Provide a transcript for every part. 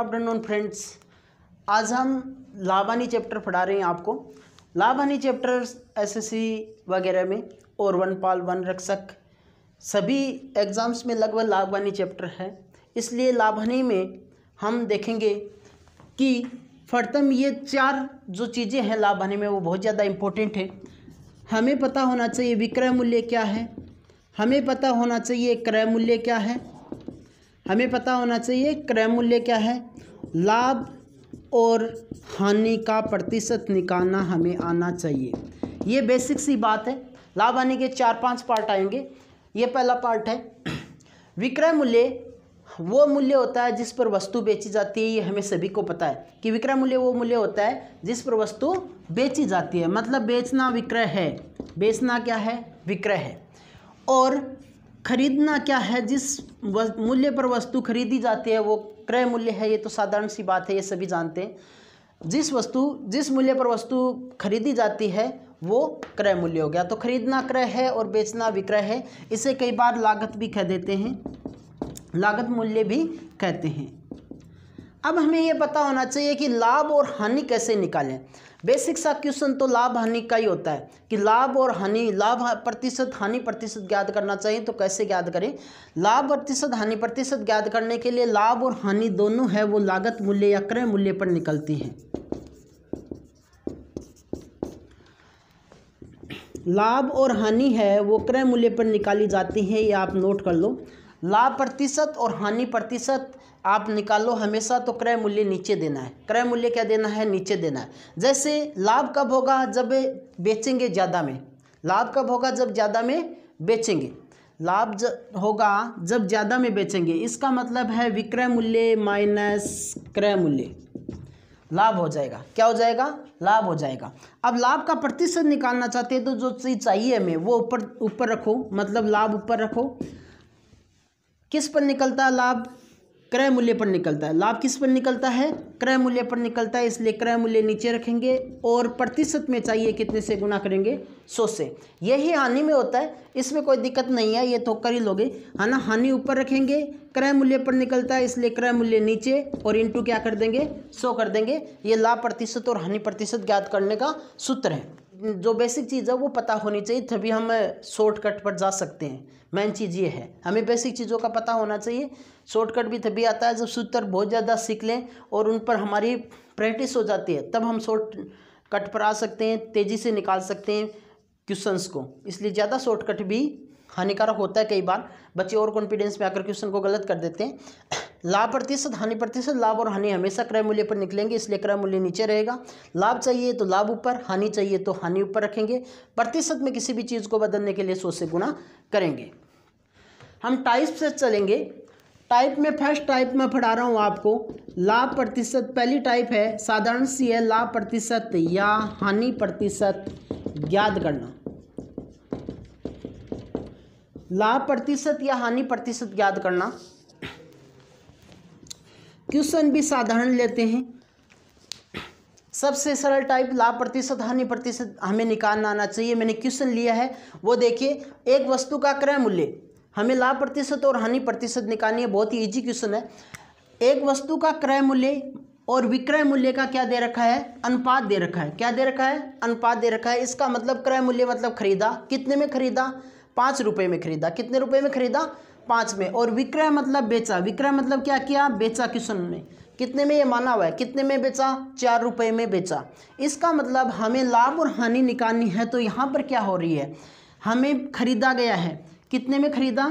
afternoon friends आज हम लाभानी chapter पढ़ा रहे हैं आपको लाभानी चैप्टर एसएससी वगैरह में और वन पाल वन रक्षक सभी एग्ज़ाम्स में लगभग लाभानी चैप्टर है इसलिए लाभानी में हम देखेंगे कि फर्तम ये चार जो चीज़ें हैं लाभानी में वो बहुत ज़्यादा इम्पोर्टेंट है हमें पता होना चाहिए विक्रय मूल्य क्या है हमें पता होना चाहिए क्रय मूल्य क्या है हमें पता होना चाहिए क्रय मूल्य क्या है लाभ और हानि का प्रतिशत निकालना हमें आना चाहिए ये बेसिक सी बात है लाभ हानि के चार पांच पार्ट आएंगे ये पहला पार्ट है विक्रय मूल्य वो मूल्य होता है जिस पर वस्तु बेची जाती है ये हमें सभी को पता है कि विक्रय मूल्य वो मूल्य होता है जिस पर वस्तु बेची जाती है मतलब बेचना विक्रय है बेचना क्या है विक्रय है और खरीदना क्या है जिस मूल्य पर वस्तु खरीदी जाती है वो क्रय मूल्य है ये तो साधारण सी बात है ये सभी जानते हैं जिस वस्तु जिस मूल्य पर वस्तु खरीदी जाती है वो क्रय मूल्य हो गया तो खरीदना क्रय है और बेचना विक्रय है इसे कई बार लागत भी कह देते हैं लागत मूल्य भी कहते हैं अब हमें ये पता होना चाहिए कि लाभ और हानि कैसे निकालें बेसिक सा क्वेश्चन तो लाभ हानि का ही होता है कि लाभ और हानि लाभ प्रतिशत हानि प्रतिशत ज्ञात करना चाहिए तो कैसे ज्ञात करें लाभ प्रतिशत हानि प्रतिशत ज्ञात करने के लिए लाभ और हानि दोनों है वो लागत मूल्य या क्रय मूल्य पर निकलती हैं लाभ और हानि है वो क्रय मूल्य पर निकाली जाती है ये आप नोट कर लो लाभ प्रतिशत और हानि प्रतिशत आप निकालो हमेशा तो क्रय मूल्य नीचे देना है क्रय मूल्य क्या देना है नीचे देना है जैसे लाभ कब होगा जब बेचेंगे ज़्यादा में लाभ कब होगा जब ज़्यादा में बेचेंगे लाभ ज होगा जब ज़्यादा में बेचेंगे इसका मतलब है विक्रय मूल्य माइनस क्रय मूल्य लाभ हो जाएगा क्या हो जाएगा लाभ हो जाएगा अब लाभ का प्रतिशत निकालना चाहते हैं तो जो चीज़ चाहिए हमें वो ऊपर ऊपर रखो मतलब लाभ ऊपर रखो किस पर निकलता है लाभ क्रय मूल्य पर निकलता है लाभ किस पर निकलता है क्रय मूल्य पर निकलता है इसलिए क्रय मूल्य नीचे रखेंगे और प्रतिशत में चाहिए कितने से गुना करेंगे सौ से यही हानि में होता है इसमें कोई दिक्कत नहीं है ये तो कर ही लोगे है ना हानि ऊपर रखेंगे क्रय मूल्य पर निकलता है इसलिए क्रय मूल्य नीचे और इंटू क्या कर देंगे सौ कर देंगे ये लाभ प्रतिशत और हानि प्रतिशत ज्ञात करने का सूत्र है जो बेसिक चीज़ है वो पता होनी चाहिए तभी हम शॉर्टकट पर जा सकते हैं मेन चीज़ ये है हमें बेसिक चीज़ों का पता होना चाहिए शॉर्टकट भी तभी आता है जब सूत्र बहुत ज़्यादा सीख लें और उन पर हमारी प्रैक्टिस हो जाती है तब हम शॉर्ट कट पर आ सकते हैं तेज़ी से निकाल सकते हैं क्वेश्चंस को इसलिए ज़्यादा शॉर्टकट भी हानिकारक होता है कई बार बच्चे और कॉन्फिडेंस में आकर क्वेश्चन को गलत कर देते हैं लाभ प्रतिशत हानि प्रतिशत लाभ और हानि हमेशा क्रय मूल्य पर निकलेंगे इसलिए क्रय मूल्य नीचे रहेगा लाभ चाहिए तो लाभ ऊपर हानि चाहिए तो हानि ऊपर रखेंगे प्रतिशत में किसी भी चीज़ को बदलने के लिए सौ से गुणा करेंगे हम टाइप से चलेंगे टाइप में फर्स्ट टाइप में पढ़ा रहा हूँ आपको लाभ प्रतिशत पहली टाइप है साधारण सी है लाभ प्रतिशत या हानि प्रतिशत ज्ञात करना लाभ प्रतिशत या हानि प्रतिशत ज्ञात करना क्वेश्चन भी साधारण लेते हैं सबसे सरल टाइप लाभ प्रतिशत हानि प्रतिशत हमें निकालना आना चाहिए मैंने क्वेश्चन लिया है वो देखिए एक वस्तु का क्रय मूल्य हमें लाभ प्रतिशत और हानि प्रतिशत निकालनी है बहुत ही इजी क्वेश्चन है एक वस्तु का क्रय मूल्य और विक्रय मूल्य का क्या दे रखा है अनुपात दे रखा है क्या दे रखा है अनुपात दे रखा है इसका मतलब क्रय मूल्य मतलब खरीदा कितने में खरीदा पाँच रुपये में खरीदा कितने रुपये में खरीदा पाँच में और विक्रय मतलब बेचा विक्रय मतलब क्या किया बेचा क्वेश्चन ने कितने में ये माना हुआ है कितने में बेचा चार रुपये में बेचा इसका मतलब हमें लाभ और हानि निकालनी है तो यहाँ पर क्या हो रही है हमें खरीदा गया है कितने में खरीदा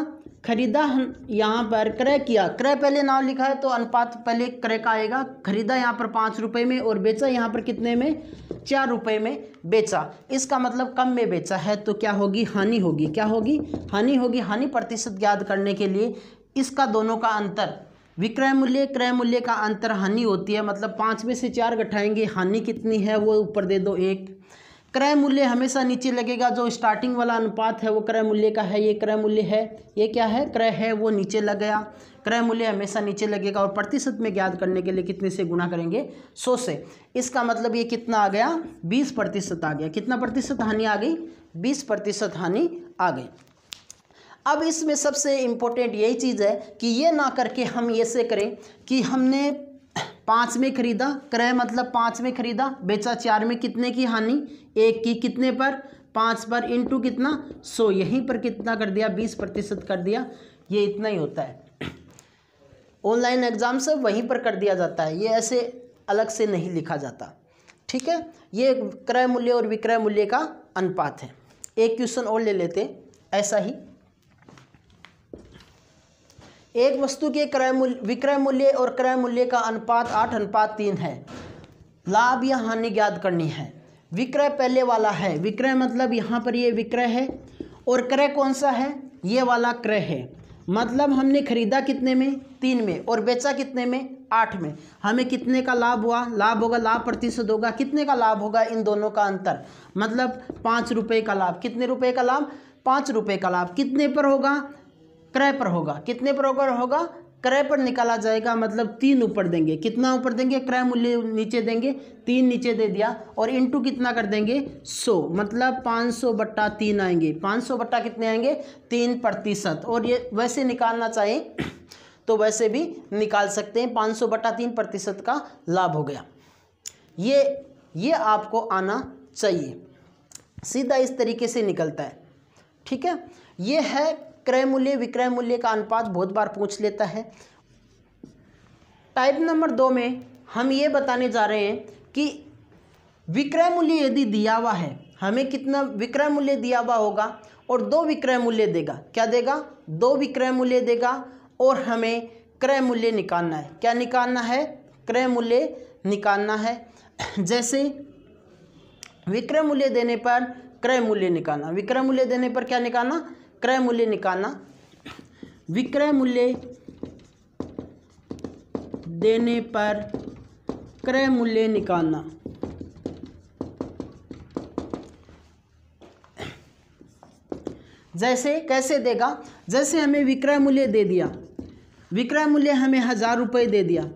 खरीदा हम यहाँ पर क्रय किया क्रय पहले नाम लिखा है तो अनुपात पहले क्रय का आएगा खरीदा यहाँ पर पाँच रुपये में और बेचा यहाँ पर कितने में चार रुपये में बेचा इसका मतलब कम में बेचा है तो क्या होगी हानि होगी क्या होगी हानि होगी हानि प्रतिशत ज्ञात करने के लिए इसका दोनों का अंतर विक्रय मूल्य क्रय मूल्य का अंतर हानि होती है मतलब पाँच में से चार घटाएंगे हानि कितनी है वो ऊपर दे दो एक क्रय मूल्य हमेशा नीचे लगेगा जो स्टार्टिंग वाला अनुपात है वो क्रय मूल्य का है ये क्रय मूल्य है ये क्या है क्रय है वो नीचे लग गया क्रय मूल्य हमेशा नीचे लगेगा और प्रतिशत में ज्ञात करने के लिए कितने से गुना करेंगे सौ से इसका मतलब ये कितना आ गया बीस प्रतिशत आ गया कितना प्रतिशत हानि आ गई बीस प्रतिशत हानि आ गई अब इसमें सबसे इम्पोर्टेंट यही चीज़ है कि ये ना करके हम ऐसे करें कि हमने पाँच में खरीदा क्रय मतलब पाँच में खरीदा बेचा चार में कितने की हानि एक की कितने पर पाँच पर इंटू कितना सो यहीं पर कितना कर दिया बीस प्रतिशत कर दिया ये इतना ही होता है ऑनलाइन एग्ज़ाम सब वहीं पर कर दिया जाता है ये ऐसे अलग से नहीं लिखा जाता ठीक है ये क्रय मूल्य और विक्रय मूल्य का अनुपात है एक क्वेश्चन और ले लेते ऐसा ही एक वस्तु के क्रय मूल्य विक्रय मूल्य और क्रय मूल्य का अनुपात आठ अनुपात तीन है लाभ या हानि ज्ञात करनी है विक्रय पहले वाला है विक्रय मतलब यहाँ पर ये विक्रय है और क्रय कौन सा है ये वाला क्रय है मतलब हमने खरीदा कितने में तीन में और बेचा कितने में आठ में हमें कितने का लाभ हुआ लाभ होगा लाभ प्रतिशत होगा कितने का लाभ होगा इन दोनों का अंतर मतलब पाँच रुपये का लाभ कितने रुपये का लाभ पाँच रुपये का लाभ कितने पर होगा क्रय पर होगा कितने पर होगा होगा क्रय पर निकाला जाएगा मतलब तीन ऊपर देंगे कितना ऊपर देंगे क्रय मूल्य नीचे देंगे तीन नीचे दे दिया और इनटू कितना कर देंगे सौ मतलब पाँच सौ बट्टा तीन आएंगे पाँच सौ बट्टा कितने आएंगे तीन प्रतिशत और ये वैसे निकालना चाहिए तो वैसे भी निकाल सकते हैं पाँच सौ बट्टा तीन प्रतिशत का लाभ हो गया ये ये आपको आना चाहिए सीधा इस तरीके से निकलता है ठीक है ये है क्रय मूल्य विक्रय मूल्य का अनुपात बहुत बार पूछ लेता है टाइप नंबर दो में हम ये बताने जा रहे हैं कि विक्रय मूल्य यदि दिया हुआ है हमें कितना विक्रय मूल्य दिया हुआ होगा और दो विक्रय मूल्य देगा क्या देगा दो विक्रय मूल्य देगा और हमें क्रय मूल्य निकालना है क्या निकालना है क्रय मूल्य निकालना है जैसे विक्रय मूल्य देने पर क्रय मूल्य निकालना विक्रय मूल्य देने पर क्या निकालना क्रय मूल्य निकालना विक्रय मूल्य देने पर क्रय मूल्य निकालना जैसे कैसे देगा जैसे हमें विक्रय मूल्य दे दिया विक्रय मूल्य हमें हज़ार रुपये दे दिया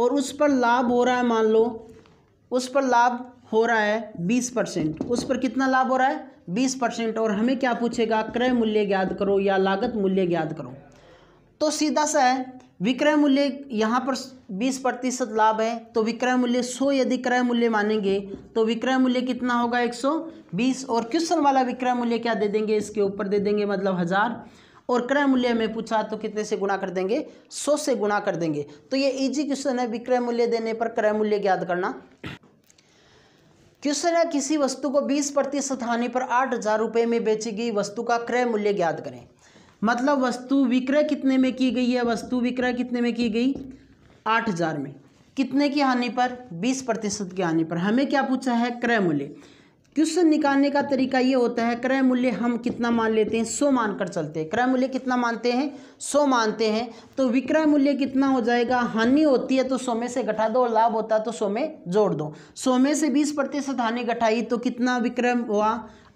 और उस पर लाभ हो रहा है मान लो उस पर लाभ हो रहा है बीस परसेंट उस पर कितना लाभ हो रहा है बीस परसेंट और हमें क्या पूछेगा क्रय मूल्य ज्ञात करो या लागत मूल्य ज्ञात करो तो सीधा सा है विक्रय मूल्य यहाँ पर बीस प्रतिशत लाभ है तो विक्रय मूल्य सौ यदि क्रय मूल्य मानेंगे तो विक्रय मूल्य कितना होगा एक सौ बीस और क्वेश्चन वाला विक्रय मूल्य क्या दे देंगे इसके ऊपर दे देंगे मतलब हज़ार और क्रय मूल्य में पूछा तो कितने से गुणा कर देंगे सौ से गुणा कर देंगे तो ये इजी क्वेश्चन है विक्रय मूल्य देने पर क्रय मूल्य ज्ञात करना किस न किसी वस्तु को 20 प्रतिशत हानि पर आठ हज़ार रुपये में बेची गई वस्तु का क्रय मूल्य ज्ञात करें मतलब वस्तु विक्रय कितने में की गई है वस्तु विक्रय कितने में की गई आठ हज़ार में कितने की हानि पर बीस प्रतिशत की हानि पर हमें क्या पूछा है क्रय मूल्य क्वेश्चन निकालने का तरीका ये होता है क्रय मूल्य हम कितना मान लेते हैं सौ मान कर चलते हैं क्रय मूल्य कितना मानते हैं सौ मानते हैं तो विक्रय मूल्य कितना हो जाएगा हानि होती है तो सौ में से घटा दो और लाभ होता है तो सौ में जोड़ दो सौ में से बीस प्रतिशत हानि घटाई तो कितना विक्रय हुआ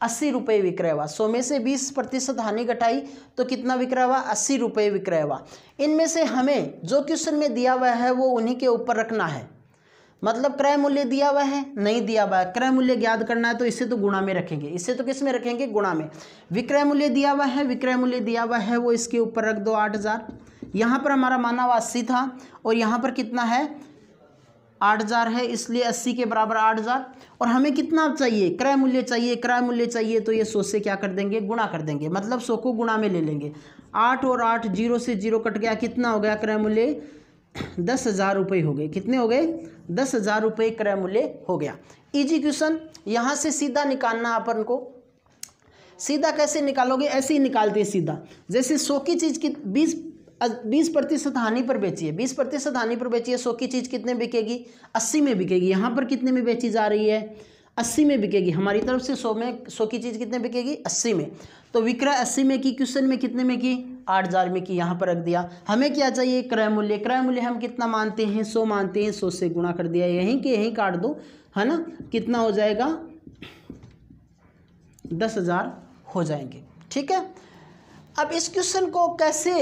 अस्सी रुपये विक्रय हुआ सौ में से बीस प्रतिशत हानि घटाई तो कितना विक्रय हुआ अस्सी रुपये विक्रय हुआ इनमें से हमें जो क्वेश्चन में दिया हुआ है वो उन्हीं के ऊपर रखना है मतलब क्रय मूल्य दिया हुआ है नहीं दिया हुआ है क्रय मूल्य ज्ञात करना है तो इसे तो गुणा में रखेंगे इसे तो किस में रखेंगे गुणा में विक्रय मूल्य दिया हुआ है विक्रय मूल्य दिया हुआ है वो इसके ऊपर रख दो आठ हज़ार यहाँ पर हमारा माना हुआ अस्सी था और यहाँ पर कितना है आठ हज़ार है इसलिए अस्सी के बराबर आठ हज़ार और हमें कितना चाहिए क्रय मूल्य चाहिए क्रय मूल्य चाहिए तो ये सौ से क्या कर देंगे गुणा कर देंगे मतलब सौ को गुणा में ले लेंगे आठ और आठ जीरो से जीरो कट गया कितना हो गया क्रय मूल्य दस हज़ार रुपये हो गए कितने हो गए दस हज़ार रुपये क्रय मूल्य हो गया इजी क्वेश्चन यहाँ से सीधा निकालना अपन को सीधा कैसे निकालोगे ऐसे ही निकालते हैं सीधा जैसे सौ की चीज़ की बीस बीस प्रतिशत हानि पर बेचिए बीस प्रतिशत हानि पर बेचिए सो की चीज़ कितने बिकेगी अस्सी में बिकेगी यहाँ पर कितने में बेची जा रही है अस्सी में बिकेगी हमारी तरफ से सौ में सौ की चीज़ कितने बिकेगी अस्सी में तो विक्रय अस्सी में की क्वेश्चन में कितने में की आठ हज़ार में कि यहाँ पर रख दिया हमें क्या चाहिए क्रय मूल्य क्रय मूल्य हम कितना मानते हैं सौ मानते हैं सौ से गुणा कर दिया यहीं के यहीं काट दो है ना कितना हो जाएगा दस हज़ार हो जाएंगे ठीक है अब इस क्वेश्चन को कैसे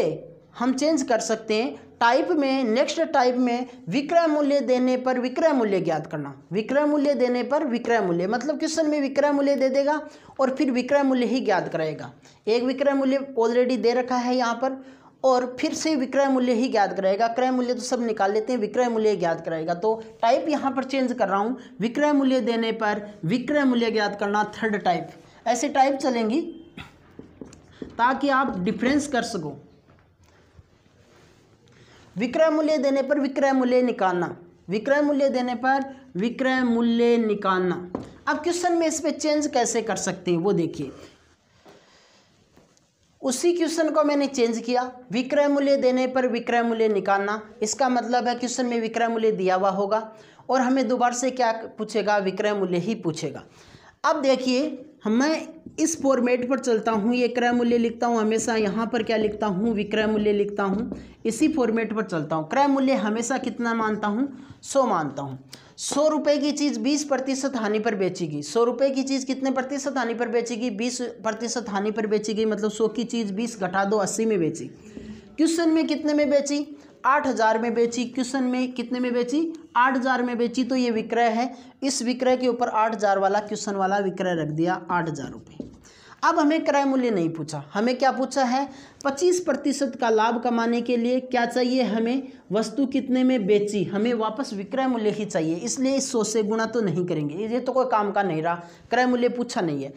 हम चेंज कर सकते हैं टाइप में नेक्स्ट टाइप में विक्रय मूल्य देने पर विक्रय मूल्य ज्ञात करना विक्रय मूल्य देने पर विक्रय मूल्य मतलब क्वेश्चन में विक्रय मूल्य दे देगा और फिर विक्रय मूल्य ही ज्ञात कराएगा एक विक्रय मूल्य ऑलरेडी दे रखा है यहाँ पर और फिर से विक्रय मूल्य ही ज्ञात कराएगा क्रय मूल्य तो सब निकाल लेते हैं विक्रय मूल्य ज्ञात कराएगा तो टाइप यहाँ पर चेंज कर रहा हूँ विक्रय मूल्य देने पर विक्रय मूल्य ज्ञात करना थर्ड टाइप ऐसे टाइप चलेंगी ताकि आप डिफरेंस कर सको विक्रय मूल्य देने पर विक्रय मूल्य निकालना विक्रय मूल्य देने पर विक्रय मूल्य निकालना अब क्वेश्चन में इस पर चेंज कैसे कर सकते हैं वो देखिए उसी क्वेश्चन को मैंने चेंज किया विक्रय मूल्य देने पर विक्रय मूल्य निकालना इसका मतलब है क्वेश्चन में विक्रय मूल्य दिया हुआ होगा और हमें दोबारा से क्या पूछेगा विक्रय मूल्य ही पूछेगा अब देखिए मैं इस फॉर्मेट पर चलता हूँ ये क्रय मूल्य लिखता हूँ हमेशा यहाँ पर क्या लिखता हूँ विक्रय मूल्य लिखता हूँ इसी फॉर्मेट पर चलता हूँ क्रय मूल्य हमेशा कितना मानता हूँ सौ मानता हूँ सौ रुपये की चीज़ बीस प्रतिशत हानि पर बेचेगी सौ रुपये की चीज़ कितने प्रतिशत हानि पर बेचेगी बीस प्रतिशत हानि पर बेचेगी मतलब सौ की चीज़ बीस घटा दो अस्सी में बेची क्वेश्चन में कितने में बेची आठ हज़ार में बेची क्वेश्चन में कितने में बेची आठ हज़ार में बेची तो ये विक्रय है इस विक्रय के ऊपर आठ हज़ार वाला क्वेश्चन वाला विक्रय रख दिया आठ हज़ार रुपये अब हमें क्रय मूल्य नहीं पूछा हमें क्या पूछा है पच्चीस प्रतिशत का लाभ कमाने के लिए क्या चाहिए हमें वस्तु कितने में बेची हमें वापस विक्रय मूल्य ही चाहिए इसलिए इस सौ से गुणा तो नहीं करेंगे ये तो कोई काम का नहीं रहा क्रय मूल्य पूछा नहीं है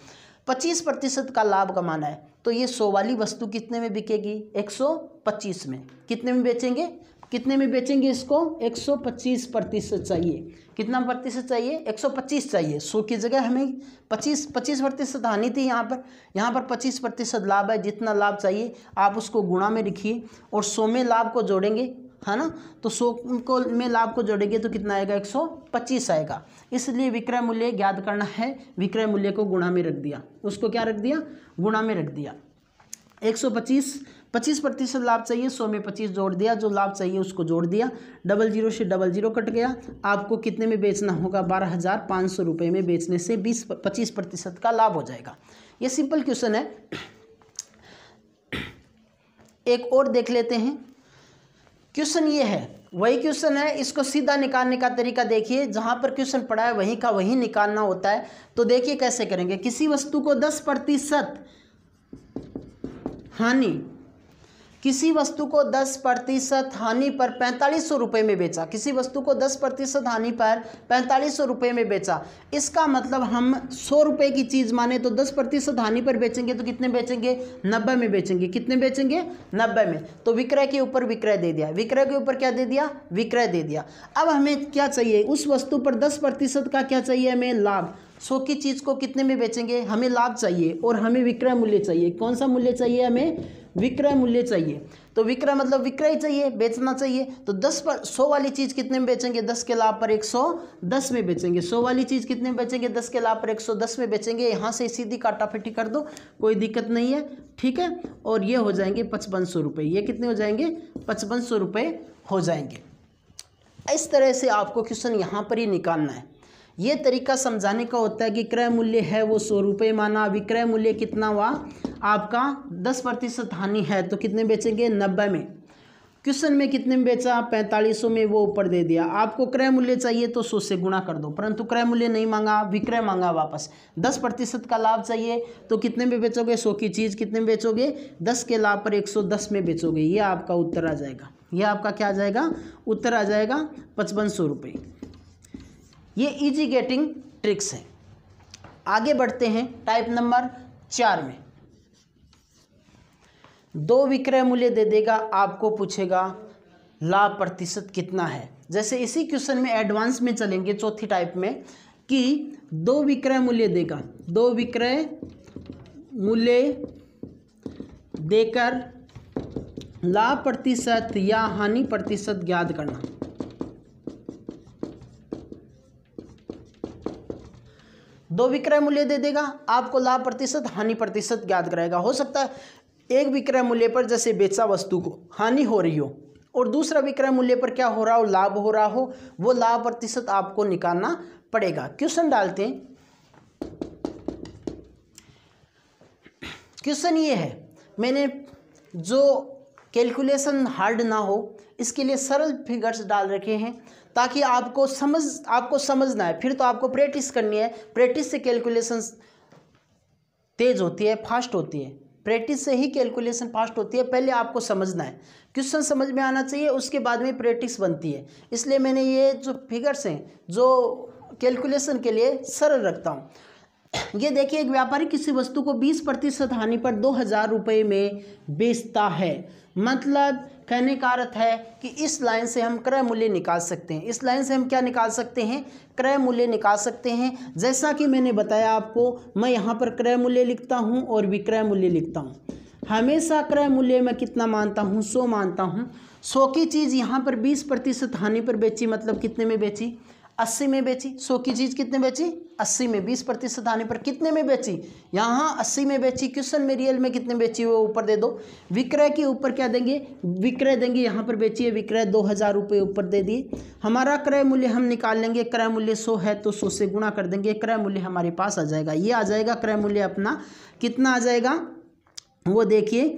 पच्चीस प्रतिशत का लाभ कमाना है तो ये सौ वाली वस्तु कितने में बिकेगी एक सौ पच्चीस में कितने में बेचेंगे कितने में बेचेंगे इसको एक सौ पच्चीस प्रतिशत चाहिए कितना प्रतिशत चाहिए एक सौ पच्चीस चाहिए सौ की जगह हमें पच्चीस पच्चीस प्रतिशत आनी थी यहाँ पर यहाँ पर पच्चीस प्रतिशत लाभ है जितना लाभ चाहिए आप उसको गुणा में लिखिए और सौ में लाभ को जोड़ेंगे है ना तो सौ को में लाभ को जोड़ेंगे तो कितना आएगा एक सौ पच्चीस आएगा इसलिए विक्रय मूल्य ज्ञात करना है विक्रय मूल्य को गुणा में रख दिया उसको क्या रख दिया गुणा में रख दिया एक सौ पच्चीस पच्चीस प्रतिशत लाभ चाहिए सौ में पच्चीस जोड़ दिया जो लाभ चाहिए उसको जोड़ दिया डबल जीरो से डबल जीरो कट गया आपको कितने में बेचना होगा बारह हज़ार पाँच सौ रुपये में बेचने से बीस पच्चीस प्रतिशत का लाभ हो जाएगा ये सिंपल क्वेश्चन है एक और देख लेते हैं क्वेश्चन ये है वही क्वेश्चन है इसको सीधा निकालने का तरीका देखिए जहाँ पर क्वेश्चन पढ़ा है वहीं का वहीं निकालना होता है तो देखिए कैसे करेंगे किसी वस्तु को दस प्रतिशत हानि किसी वस्तु को 10 प्रतिशत हानि पर पैंतालीस सौ रुपये में बेचा किसी वस्तु को 10 प्रतिशत हानि पर पैंतालीस सौ रुपये में बेचा इसका मतलब हम सौ रुपये की चीज़ माने तो 10 प्रतिशत हानि पर बेचेंगे तो कितने बेचेंगे नब्बे में बेचेंगे कितने बेचेंगे नब्बे में तो विक्रय के ऊपर विक्रय दे दिया विक्रय के ऊपर क्या दे दिया विक्रय दे दिया अब हमें क्या चाहिए उस वस्तु पर दस का क्या चाहिए हमें लाभ सो की चीज़ को कितने में बेचेंगे हमें लाभ चाहिए और हमें विक्रय मूल्य चाहिए कौन सा मूल्य चाहिए हमें विक्रय मूल्य चाहिए तो विक्रय मतलब विक्रय चाहिए बेचना चाहिए तो दस पर सौ वाली चीज़ कितने में बेचेंगे दस के लाभ पर एक सौ दस में बेचेंगे सौ वाली चीज़ कितने में बेचेंगे दस के लाभ पर एक सौ दस में बेचेंगे यहाँ से सीधी काटाफेटी कर दो कोई दिक्कत नहीं है ठीक है और ये हो जाएंगे पचपन सौ रुपये ये कितने हो जाएंगे पचपन सौ रुपये हो जाएंगे इस तरह से आपको क्वेश्चन यहाँ पर ही निकालना है ये तरीका समझाने का होता है कि क्रय मूल्य है वो सौ रुपये माना विक्रय मूल्य कितना हुआ आपका दस प्रतिशत हानि है तो कितने बेचेंगे नब्बे में क्वेश्चन में कितने में बेचा पैंतालीस में वो ऊपर दे दिया आपको क्रय मूल्य चाहिए तो सौ से गुणा कर दो परंतु क्रय मूल्य नहीं मांगा विक्रय मांगा वापस दस प्रतिशत का लाभ चाहिए तो कितने में बेचोगे सौ की चीज़ कितने में बेचोगे दस के लाभ पर एक सौ दस में बेचोगे ये आपका उत्तर आ जाएगा यह आपका क्या आ जाएगा उत्तर आ जाएगा पचपन सौ रुपये ये इजी गेटिंग ट्रिक्स हैं आगे बढ़ते हैं टाइप नंबर चार में दो विक्रय मूल्य दे देगा आपको पूछेगा लाभ प्रतिशत कितना है जैसे इसी क्वेश्चन में एडवांस में चलेंगे चौथी टाइप में कि दो विक्रय मूल्य देगा दो विक्रय मूल्य देकर लाभ प्रतिशत या हानि प्रतिशत ज्ञात करना दो विक्रय मूल्य दे देगा आपको लाभ प्रतिशत हानि प्रतिशत ज्ञात कराएगा हो सकता है एक विक्रय मूल्य पर जैसे बेचा वस्तु को हानि हो रही हो और दूसरा विक्रय मूल्य पर क्या हो रहा हो लाभ हो रहा हो वो लाभ प्रतिशत आपको निकालना पड़ेगा क्वेश्चन डालते हैं क्वेश्चन ये है मैंने जो कैलकुलेशन हार्ड ना हो इसके लिए सरल फिगर्स डाल रखे हैं ताकि आपको समझ आपको समझना है फिर तो आपको प्रैक्टिस करनी है प्रैक्टिस से कैलकुलेशन तेज़ होती है फास्ट होती है प्रैक्टिस से ही कैलकुलेशन फास्ट होती है पहले आपको समझना है क्वेश्चन समझ में आना चाहिए उसके बाद में प्रैक्टिस बनती है इसलिए मैंने ये जो फिगर्स हैं जो कैलकुलेशन के लिए सरल रखता हूँ ये देखिए एक व्यापारी किसी वस्तु को 20 प्रतिशत हानि पर दो हज़ार रुपये में बेचता है मतलब कहने का अर्थ है कि इस लाइन से हम क्रय मूल्य निकाल सकते हैं इस लाइन से हम क्या निकाल सकते हैं क्रय मूल्य निकाल सकते हैं जैसा कि मैंने बताया आपको मैं यहाँ पर क्रय मूल्य लिखता हूँ और विक्रय मूल्य लिखता हूँ हमेशा क्रय मूल्य में कितना मानता हूँ सो मानता हूँ सो की चीज़ यहाँ पर बीस प्रतिशत हानि पर बेची मतलब कितने में बेची अस्सी में बेची सौ की चीज़ कितने बेची अस्सी में बीस प्रतिशत आने पर कितने में बेची यहाँ अस्सी में बेची क्वेश्चन में रियल में कितने बेची वो ऊपर दे दो विक्रय के ऊपर क्या देंगे विक्रय देंगे यहाँ पर बेची है विक्रय दो हज़ार रुपये ऊपर दे दिए हमारा क्रय मूल्य हम निकाल लेंगे क्रय मूल्य सो है तो सौ से गुणा कर देंगे क्रय मूल्य हमारे पास आ जाएगा ये आ जाएगा क्रय मूल्य अपना कितना आ जाएगा वो देखिए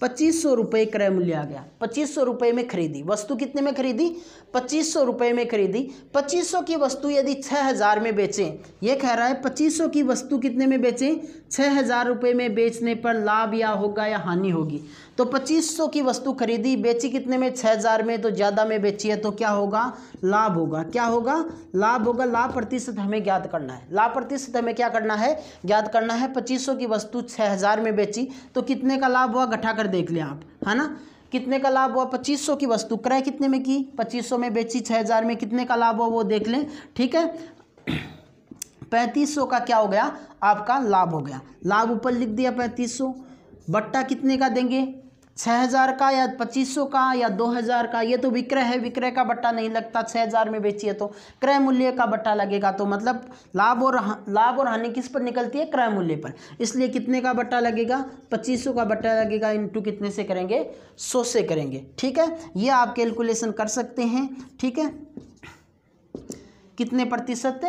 पच्चीस सौ रुपये क्रय मूल्य आ गया पच्चीस सौ रुपये में खरीदी वस्तु कितने में खरीदी पच्चीस सौ रुपये में खरीदी पच्चीस सौ की वस्तु यदि छः हज़ार में बेचें ये कह रहा है पच्चीस सौ की वस्तु कितने में बेचें छः हज़ार रुपये में बेचने पर लाभ या होगा या हानि होगी तो 2500 की वस्तु खरीदी बेची कितने में 6000 में तो ज़्यादा में बेची है तो क्या होगा लाभ होगा क्या होगा लाभ होगा लाभ प्रतिशत हमें ज्ञात करना है लाभ प्रतिशत हमें क्या करना है ज्ञात करना है 2500 की वस्तु 6000 में बेची तो कितने का लाभ हुआ घटा कर देख लें आप है ना कितने का लाभ हुआ 2500 की वस्तु क्रय कितने में की 2500 में बेची 6000 में कितने का लाभ हुआ वो देख लें ठीक है पैंतीस सौ का क्या हो गया आपका लाभ हो गया लाभ ऊपर लिख दिया पैंतीस सौ बट्टा कितने का देंगे छः हज़ार का या पच्चीस सौ का या दो हज़ार का ये तो विक्रय है विक्रय का बट्टा नहीं लगता छः हज़ार में बेचिए तो क्रय मूल्य का बट्टा लगेगा तो मतलब लाभ और लाभ और हानि किस पर निकलती है क्रय मूल्य पर इसलिए कितने का बट्टा लगेगा पच्चीस सौ का बट्टा लगेगा टू कितने से करेंगे सौ से करेंगे ठीक है ये आप कैलकुलेशन कर सकते हैं ठीक है कितने प्रतिशत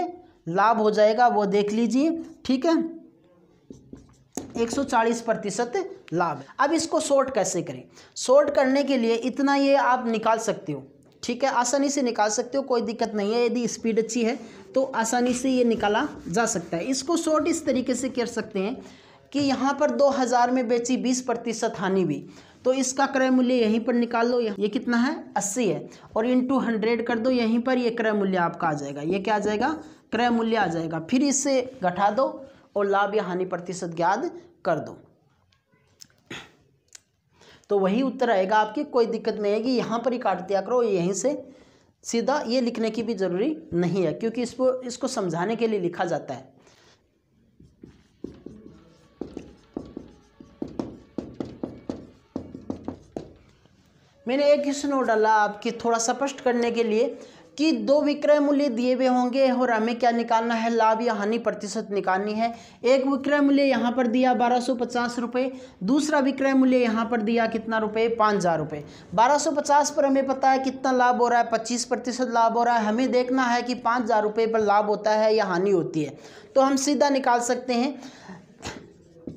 लाभ हो जाएगा वो देख लीजिए ठीक है 140 प्रतिशत लाभ अब इसको शॉर्ट कैसे करें शॉर्ट करने के लिए इतना ये आप निकाल सकते हो ठीक है आसानी से निकाल सकते हो कोई दिक्कत नहीं है यदि स्पीड अच्छी है तो आसानी से ये निकाला जा सकता है इसको शॉर्ट इस तरीके से कर सकते हैं कि यहाँ पर 2000 में बेची 20 प्रतिशत हानि भी तो इसका क्रय मूल्य यहीं पर निकाल लो ये कितना है अस्सी है और इंटू हंड्रेड कर दो यहीं पर ये क्रय मूल्य आपका आ जाएगा ये क्या आ जाएगा क्रय मूल्य आ जाएगा फिर इसे घटा दो और लाभ या हानि प्रतिशत ज्ञात कर दो तो वही उत्तर आएगा आपकी कोई दिक्कत नहीं आएगी यहाँ पर ही काट दिया करो यहीं से सीधा ये लिखने की भी ज़रूरी नहीं है क्योंकि इसको इसको समझाने के लिए लिखा जाता है मैंने एक इसनो डाला आपकी थोड़ा स्पष्ट करने के लिए कि दो विक्रय मूल्य दिए हुए होंगे और हमें क्या निकालना है लाभ या हानि प्रतिशत निकालनी है एक विक्रय मूल्य यहाँ पर दिया बारह सौ पचास रुपये दूसरा विक्रय मूल्य यहाँ पर दिया कितना रुपये पाँच हज़ार रुपये बारह सौ पचास पर हमें पता है कितना लाभ हो रहा है पच्चीस प्रतिशत लाभ हो रहा है हमें देखना है कि पाँच हज़ार रुपये पर लाभ होता है या हानि होती है तो हम सीधा निकाल सकते हैं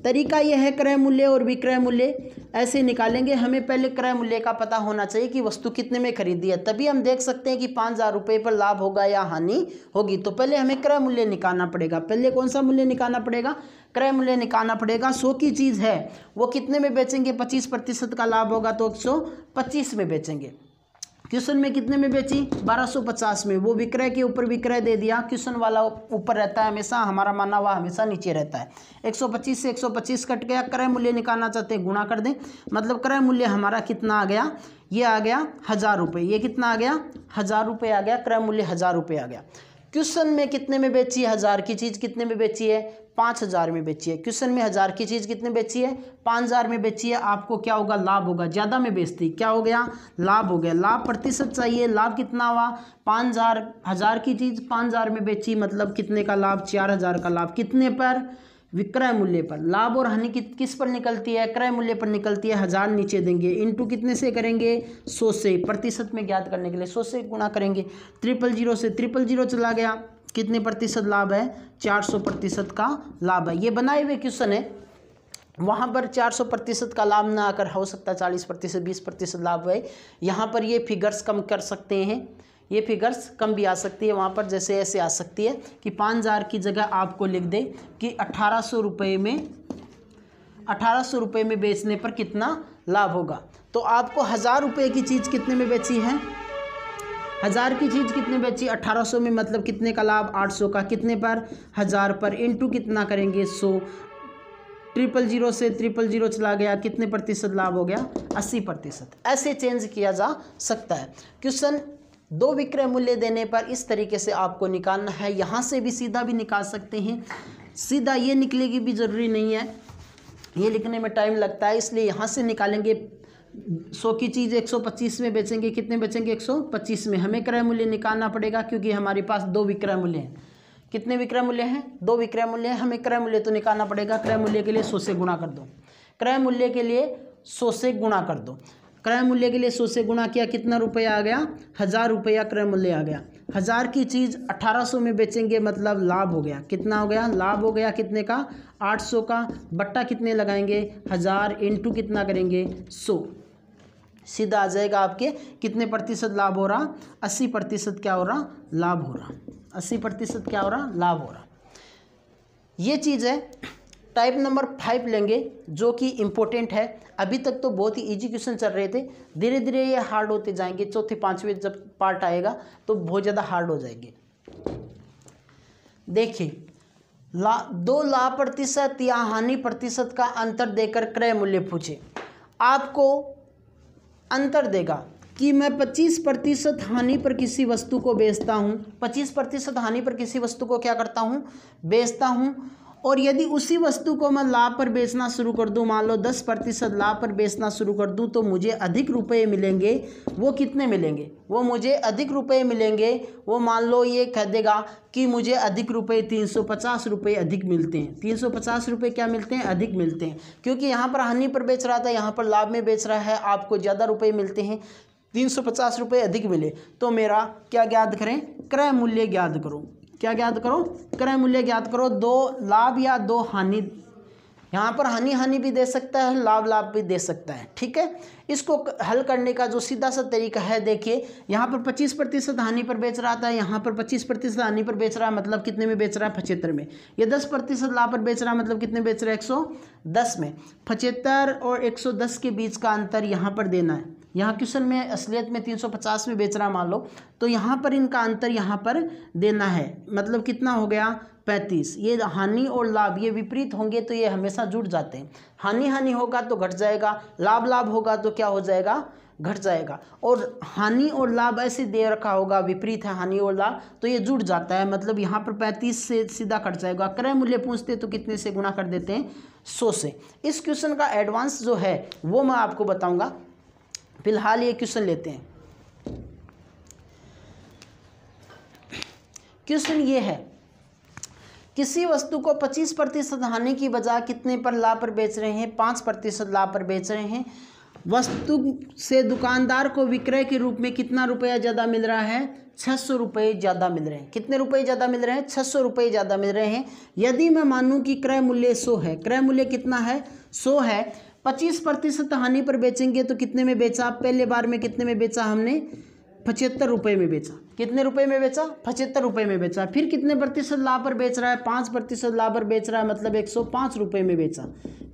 तरीका यह है क्रय मूल्य और विक्रय मूल्य ऐसे निकालेंगे हमें पहले क्रय मूल्य का पता होना चाहिए कि वस्तु कितने में खरीदी है तभी हम देख सकते हैं कि पाँच हज़ार रुपये पर लाभ होगा या हानि होगी तो पहले हमें क्रय मूल्य निकालना पड़ेगा पहले कौन सा मूल्य निकालना पड़ेगा क्रय मूल्य निकालना पड़ेगा सो की चीज़ है वो कितने में बेचेंगे पच्चीस प्रतिशत का लाभ होगा तो एक में बेचेंगे क्वेश्चन में कितने में बेची 1250 में वो विक्रय के ऊपर विक्रय दे दिया क्वेश्चन वाला ऊपर रहता है हमेशा हमारा माना हुआ हमेशा नीचे रहता है 125 से 125 कट गया क्रय मूल्य निकालना चाहते हैं गुणा कर दें मतलब क्रय मूल्य हमारा कितना आ गया ये आ गया हज़ार रुपये ये कितना आ गया हज़ार रुपये आ गया क्रय मूल्य हज़ार रुपये आ गया क्वेश्चन में कितने में बेची है हज़ार की चीज़ कितने में बेची है पाँच हज़ार में बेची है क्वेश्चन में हज़ार की चीज़ कितने बेची है पाँच हज़ार में बेची है आपको क्या होगा लाभ होगा ज़्यादा में बेचती क्या हो गया लाभ हो गया लाभ प्रतिशत चाहिए लाभ कितना हुआ पाँच हज़ार हज़ार की चीज़ पाँच हज़ार में बेची मतलब कितने का लाभ चार हज़ार का लाभ कितने पर विक्रय मूल्य पर लाभ और हानि कि, किस पर निकलती है क्रय मूल्य पर निकलती है हज़ार नीचे देंगे इनटू कितने से करेंगे सौ से प्रतिशत में ज्ञात करने के लिए सौ से गुणा करेंगे ट्रिपल जीरो से ट्रिपल जीरो चला गया कितने प्रतिशत लाभ है चार सौ प्रतिशत का लाभ है ये बनाए हुए क्वेश्चन है वहाँ पर चार सौ प्रतिशत का लाभ ना आकर हो सकता है चालीस प्रतिशत बीस प्रतिशत लाभ है यहाँ पर ये फिगर्स कम कर सकते हैं ये फिगर्स कम भी आ सकती है वहाँ पर जैसे ऐसे आ सकती है कि पाँच हज़ार की जगह आपको लिख दे कि अठारह सौ रुपये में अठारह सौ रुपये में बेचने पर कितना लाभ होगा तो आपको हज़ार रुपये की चीज़ कितने में बेची है हज़ार की चीज़ कितने बेची अट्ठारह सौ में मतलब कितने का लाभ आठ सौ का कितने पर हज़ार पर इंटू कितना करेंगे सौ ट्रिपल जीरो से ट्रिपल जीरो चला गया कितने प्रतिशत लाभ हो गया अस्सी प्रतिशत ऐसे चेंज किया जा सकता है क्वेश्चन दो विक्रय मूल्य देने पर इस तरीके से आपको निकालना है यहाँ से भी सीधा भी निकाल सकते हैं सीधा ये निकलेगी भी ज़रूरी नहीं है ये लिखने में टाइम लगता है इसलिए यहाँ से निकालेंगे सौ की चीज़ एक सौ पच्चीस में बेचेंगे कितने बेचेंगे एक सौ पच्चीस में हमें क्रय मूल्य निकालना पड़ेगा क्योंकि हमारे पास दो विक्रय मूल्य हैं कितने विक्रय मूल्य हैं दो विक्रय मूल्य हैं हमें क्रय मूल्य तो निकालना पड़ेगा क्रय मूल्य के लिए सौ से गुणा कर दो क्रय मूल्य के लिए सौ से गुणा कर दो क्रय मूल्य के लिए सौ से गुणा किया कितना रुपया आ गया हज़ार रुपया क्रय मूल्य आ गया हज़ार की चीज़ अठारह सौ में बेचेंगे मतलब लाभ हो गया कितना हो गया लाभ हो गया कितने का आठ सौ का बट्टा कितने लगाएंगे हज़ार इंटू कितना करेंगे सौ सीधा आ जाएगा आपके कितने प्रतिशत लाभ हो रहा अस्सी प्रतिशत क्या हो रहा लाभ हो रहा अस्सी प्रतिशत क्या हो रहा लाभ हो रहा ये चीज़ है टाइप नंबर फाइव लेंगे जो कि इम्पोर्टेंट है अभी तक तो बहुत ही इजी क्वेश्चन चल रहे थे धीरे धीरे ये हार्ड होते जाएंगे चौथे पाँचवें जब पार्ट आएगा तो बहुत ज़्यादा हार्ड हो जाएंगे देखिए ला दो लाभ प्रतिशत या हानि प्रतिशत का अंतर देकर क्रय मूल्य पूछे आपको अंतर देगा कि मैं 25 प्रतिशत हानि पर किसी वस्तु को बेचता हूँ 25 प्रतिशत हानि पर किसी वस्तु को क्या करता हूँ बेचता हूँ और यदि उसी वस्तु को मैं लाभ पर बेचना शुरू कर दूं मान लो दस प्रतिशत लाभ पर बेचना शुरू कर दूं तो मुझे अधिक रुपए मिलेंगे वो कितने मिलेंगे वो मुझे अधिक रुपए मिलेंगे वो मान लो ये कह देगा कि मुझे अधिक रुपए तीन सौ पचास रुपये अधिक मिलते हैं तीन सौ पचास रुपये क्या मिलते हैं अधिक मिलते हैं क्योंकि यहाँ पर हानि पर बेच रहा था यहाँ पर लाभ में बेच रहा है आपको ज़्यादा रुपये मिलते हैं तीन सौ पचास रुपये अधिक मिले तो मेरा क्या ज्ञात करें क्रय मूल्य ज्ञात करूँ क्या ज्ञात करो क्रय मूल्य ज्ञात करो दो लाभ या दो हानि यहाँ पर हानि हानि भी दे सकता है लाभ लाभ भी दे सकता है ठीक है इसको हल करने का जो सीधा सा तरीका है देखिए यहाँ पर पच्चीस प्रतिशत हानि पर बेच रहा था यहाँ पर पच्चीस प्रतिशत हानि पर बेच रहा है मतलब कितने में बेच रहा है पचहत्तर में ये दस प्रतिशत लाभ पर बेच रहा है मतलब कितने बेच रहा है एक सौ दस में पचहत्तर और एक सौ दस के बीच का अंतर यहाँ पर देना है यहाँ क्वेश्चन में असलियत में 350 में बेच रहा मान लो तो यहाँ पर इनका अंतर यहाँ पर देना है मतलब कितना हो गया पैंतीस ये हानि और लाभ ये विपरीत होंगे तो ये हमेशा जुड़ जाते हैं हानि हानि होगा तो घट जाएगा लाभ लाभ होगा तो क्या हो जाएगा घट जाएगा और हानि और लाभ ऐसे दे रखा होगा विपरीत है हानि और लाभ तो ये जुड़ जाता है मतलब यहाँ पर पैंतीस से सीधा कट जाएगा क्रय मूल्य पूछते तो कितने से गुणा कर देते हैं सौ से इस क्वेश्चन का एडवांस जो है वो मैं आपको बताऊंगा फिलहाल ये क्वेश्चन लेते हैं क्वेश्चन ये है किसी वस्तु को 25 प्रतिशत हानि की बजाय कितने पर लाभ पर बेच रहे हैं पाँच प्रतिशत लाभ पर बेच रहे हैं वस्तु से दुकानदार को विक्रय के रूप में कितना रुपया ज़्यादा मिल रहा है छः सौ रुपये ज़्यादा मिल रहे हैं कितने रुपये ज़्यादा मिल रहे हैं छः सौ रुपये ज़्यादा मिल रहे हैं यदि मैं मानूं कि क्रय मूल्य सौ है क्रय मूल्य कितना है सौ है पच्चीस प्रतिशत हानि पर बेचेंगे तो कितने में बेचा पहले बार में कितने में बेचा हमने पचहत्तर रुपये में बेचा कितने रुपए में बेचा पचहत्तर रुपये में बेचा फिर कितने प्रतिशत लाभ पर बेच रहा है पाँच प्रतिशत लाभ पर बेच रहा है मतलब एक सौ पाँच रुपये में बेचा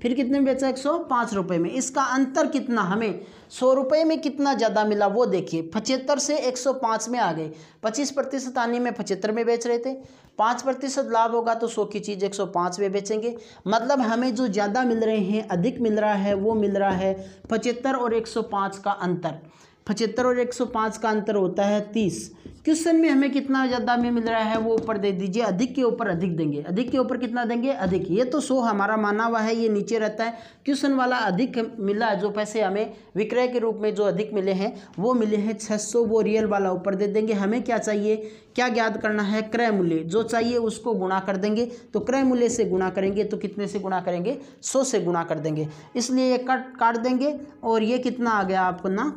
फिर कितने में बेचा एक सौ पाँच रुपये में इसका अंतर कितना हमें सौ रुपये में कितना ज़्यादा मिला वो देखिए पचहत्तर से एक सौ पाँच में आ गए पच्चीस प्रतिशत आने में पचहत्तर में बेच रहे थे पाँच प्रतिशत लाभ होगा तो सौ की चीज़ एक सौ पाँच में बेचेंगे मतलब हमें जो ज़्यादा मिल रहे हैं अधिक मिल रहा है वो मिल रहा है पचहत्तर और एक सौ पाँच का अंतर पचहत्तर और एक सौ पाँच का अंतर होता है तीस क्वेश्चन में हमें कितना ज़्यादा में मिल रहा है वो ऊपर दे दीजिए अधिक के ऊपर अधिक देंगे अधिक के ऊपर कितना देंगे अधिक ये तो सो हमारा माना हुआ है ये नीचे रहता है क्वेश्चन वाला अधिक मिला जो पैसे हमें विक्रय के रूप में जो अधिक मिले हैं वो मिले हैं छः सौ वो रियल वाला ऊपर दे देंगे हमें क्या चाहिए क्या ज्ञात करना है क्रय मूल्य जो चाहिए उसको गुणा कर देंगे तो क्रय मूल्य से गुणा करेंगे तो कितने से गुणा करेंगे सौ से गुणा कर देंगे इसलिए ये कट काट देंगे और ये कितना आ गया आपको ना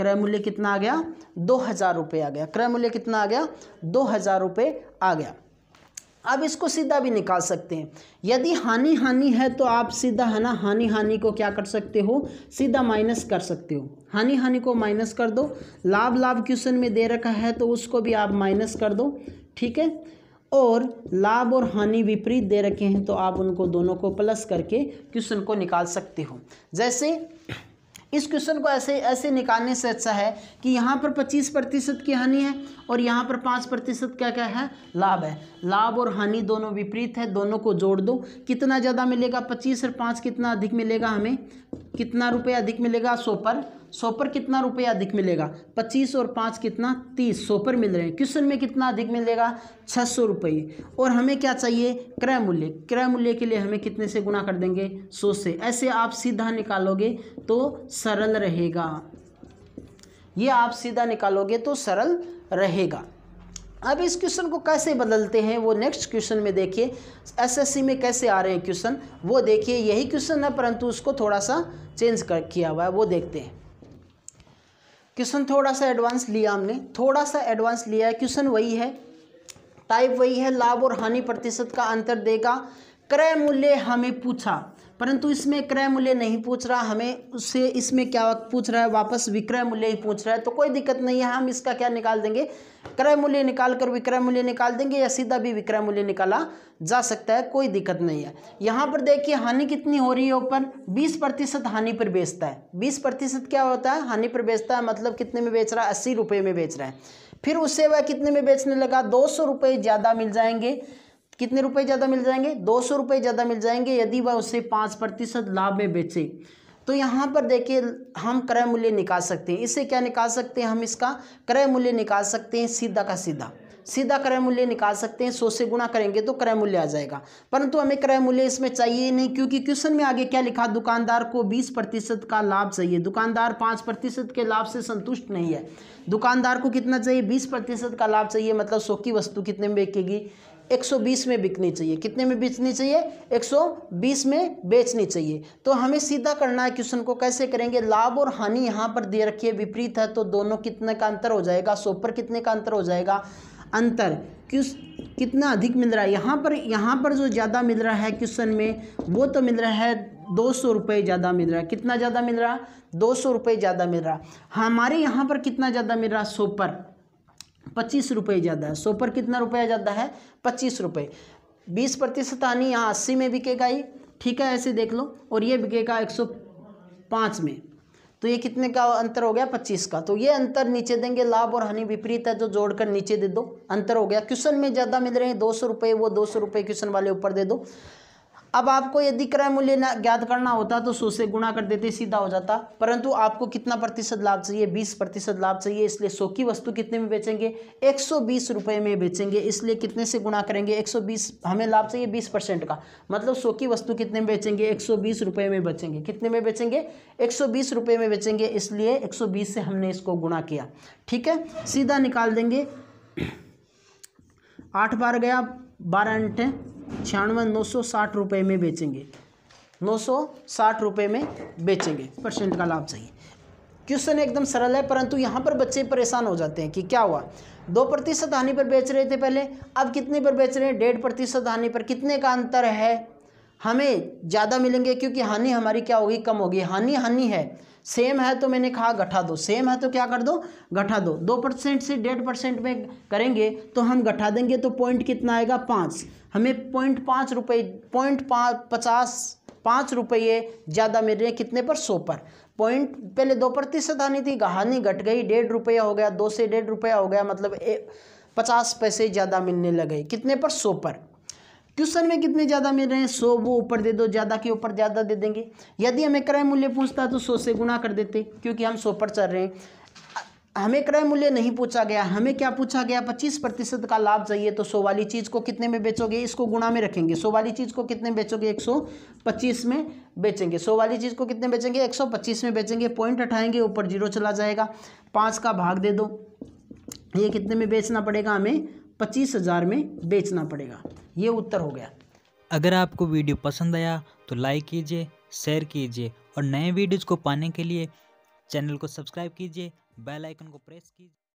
क्रय मूल्य कितना आ गया दो हज़ार रुपये आ गया क्रय मूल्य कितना आ गया दो हज़ार रुपये आ गया अब इसको सीधा भी निकाल सकते हैं यदि हानि हानि है तो आप सीधा है ना हानि हानि को क्या कर सकते हो सीधा माइनस कर सकते हो हानि हानि को माइनस कर दो लाभ लाभ क्वेश्चन में दे रखा है तो उसको भी आप माइनस कर दो ठीक है और लाभ और हानि विपरीत दे रखे हैं तो आप उनको दोनों को प्लस करके क्वेश्चन को निकाल सकते हो जैसे इस क्वेश्चन को ऐसे ऐसे निकालने से अच्छा है कि यहाँ पर 25 प्रतिशत की हानि है और यहाँ पर 5 प्रतिशत क्या क्या है लाभ है लाभ और हानि दोनों विपरीत है दोनों को जोड़ दो कितना ज़्यादा मिलेगा 25 और 5 कितना अधिक मिलेगा हमें कितना रुपये अधिक मिलेगा सौ पर सौ पर कितना रुपये अधिक मिलेगा पच्चीस और पाँच कितना तीस सौ पर मिल रहे हैं क्वेश्चन में कितना अधिक मिलेगा छः सौ रुपये और हमें क्या चाहिए क्रय मूल्य क्रय मूल्य के लिए हमें कितने से गुना कर देंगे सौ से ऐसे आप सीधा निकालोगे तो सरल रहेगा ये आप सीधा निकालोगे तो सरल रहेगा अब इस क्वेश्चन को कैसे बदलते हैं वो नेक्स्ट क्वेश्चन में देखिए एसएससी में कैसे आ रहे हैं क्वेश्चन वो देखिए यही क्वेश्चन है परंतु उसको थोड़ा सा चेंज कर किया हुआ है वो देखते हैं क्वेश्चन थोड़ा सा एडवांस लिया हमने थोड़ा सा एडवांस लिया है क्वेश्चन वही है टाइप वही है लाभ और हानि प्रतिशत का अंतर देगा क्रय मूल्य हमें पूछा परंतु इसमें क्रय मूल्य नहीं पूछ रहा हमें उससे इसमें क्या पूछ रहा है वापस विक्रय मूल्य ही पूछ रहा है तो कोई दिक्कत नहीं है हम इसका क्या निकाल देंगे क्रय मूल्य निकाल कर विक्रय मूल्य निकाल देंगे या सीधा भी विक्रय मूल्य निकाला जा सकता है कोई दिक्कत नहीं है यहाँ पर देखिए हानि कितनी हो रही है ऊपर बीस प्रतिशत हानि पर बेचता है बीस प्रतिशत क्या होता है हानि पर बेचता है मतलब कितने में बेच रहा है अस्सी रुपये में बेच रहा है फिर उससे वह कितने में बेचने लगा दो सौ रुपये ज़्यादा मिल जाएंगे कितने रुपए ज़्यादा मिल जाएंगे दो सौ रुपये ज़्यादा मिल जाएंगे यदि वह उसे पाँच प्रतिशत लाभ में बेचे तो यहाँ पर देखिए हम क्रय मूल्य निकाल सकते हैं इससे क्या निकाल सकते हैं हम इसका क्रय मूल्य निकाल सकते हैं सीधा का सीधा सीधा क्रय मूल्य निकाल सकते हैं सौ से गुणा करेंगे तो क्रय मूल्य आ जाएगा परंतु हमें क्रय मूल्य इसमें चाहिए नहीं क्योंकि क्वेश्चन में आगे क्या लिखा दुकानदार को बीस प्रतिशत का लाभ चाहिए दुकानदार पाँच प्रतिशत के लाभ से संतुष्ट नहीं है दुकानदार को कितना चाहिए बीस प्रतिशत का लाभ चाहिए मतलब सौ की वस्तु कितने में बेचेगी 120 में बिकनी चाहिए कितने में बेचनी चाहिए 120 में बेचनी चाहिए तो हमें सीधा करना है क्वेश्चन को कैसे करेंगे लाभ और हानि यहाँ पर दे रखी है विपरीत है तो दोनों कितने का अंतर हो जाएगा सोपर पर कितने का अंतर हो जाएगा अंतर क्यूस कितना अधिक मिल रहा है यहाँ पर यहाँ पर जो ज़्यादा मिल रहा है क्वेश्चन में वो तो मिल रहा है दो सौ रुपये ज़्यादा मिल रहा है कितना ज़्यादा मिल रहा है दो सौ रुपये ज़्यादा मिल रहा है हमारे यहाँ पर कितना ज़्यादा मिल रहा है सोपर पच्चीस रुपये ज़्यादा है सौ पर कितना रुपया ज़्यादा है पच्चीस रुपये बीस प्रतिशत आनी यहाँ अस्सी में बिकेगा ही ठीक है ऐसे देख लो और ये बिकेगा एक सौ पाँच में तो ये कितने का अंतर हो गया पच्चीस का तो ये अंतर नीचे देंगे लाभ और हानि विपरीत है जो जोड़कर नीचे दे दो अंतर हो गया क्वेश्चन में ज़्यादा मिल रहे हैं दो सौ रुपये वो दो सौ रुपये क्वेश्चन वाले ऊपर दे दो अब आपको यदि क्रय मूल्य ज्ञात करना होता तो सो से गुणा कर देते सीधा हो जाता परंतु आपको कितना प्रतिशत लाभ चाहिए बीस प्रतिशत लाभ चाहिए इसलिए सो की वस्तु कितने में बेचेंगे एक सौ बीस रुपये में बेचेंगे इसलिए कितने से गुणा करेंगे एक सौ बीस हमें लाभ चाहिए बीस परसेंट का मतलब सो की वस्तु कितने में बेचेंगे एक सौ बीस रुपये में बेचेंगे कितने में बेचेंगे एक सौ बीस रुपये में बेचेंगे इसलिए एक सौ बीस से हमने इसको गुणा किया ठीक है सीधा निकाल देंगे आठ बार गया बारह अंटे छियानवे नौ सौ साठ रुपये में बेचेंगे नौ सौ साठ रुपये में बेचेंगे परसेंट का लाभ चाहिए क्वेश्चन एकदम सरल है परंतु यहाँ पर बच्चे परेशान हो जाते हैं कि क्या हुआ दो प्रतिशत हानि पर बेच रहे थे पहले अब कितने पर बेच रहे हैं डेढ़ प्रतिशत हानि पर कितने का अंतर है हमें ज़्यादा मिलेंगे क्योंकि हानि हमारी क्या होगी कम होगी हानि हानि है सेम है तो मैंने कहा घटा दो सेम है तो क्या कर दो घटा दो दो परसेंट से डेढ़ परसेंट में करेंगे तो हम घटा देंगे तो पॉइंट कितना आएगा पाँच हमें पॉइंट पाँच रुपये पॉइंट पाँच पचास पाँच रुपये ज़्यादा मिल रहे हैं कितने पर सौ पर पॉइंट पहले दो प्रतिशत आनी थी हानि घट गई डेढ़ रुपया हो गया दो से डेढ़ रुपया हो गया मतलब पचास पैसे ज़्यादा मिलने लगे कितने पर सौ पर क्वेश्चन में कितने ज़्यादा मिल रहे हैं सौ वो ऊपर दे दो ज़्यादा के ऊपर ज़्यादा दे देंगे यदि हमें क्रय मूल्य पूछता तो सौ से गुना कर देते क्योंकि हम सौ पर चल रहे हैं हमें क्रय मूल्य नहीं पूछा गया हमें क्या पूछा गया पच्चीस प्रतिशत का लाभ चाहिए तो सौ वाली चीज़ को कितने में बेचोगे इसको गुणा में रखेंगे सौ वाली चीज़ को कितने बेचोगे एक सौ पच्चीस में बेचेंगे सौ वाली चीज़ को कितने बेचेंगे एक सौ पच्चीस में बेचेंगे पॉइंट उठाएंगे ऊपर जीरो चला जाएगा पाँच का भाग दे दो ये कितने में बेचना पड़ेगा हमें पच्चीस हज़ार में बेचना पड़ेगा ये उत्तर हो गया अगर आपको वीडियो पसंद आया तो लाइक कीजिए शेयर कीजिए और नए वीडियोज़ को पाने के लिए चैनल को सब्सक्राइब कीजिए बेल आइकन को प्रेस कीजिए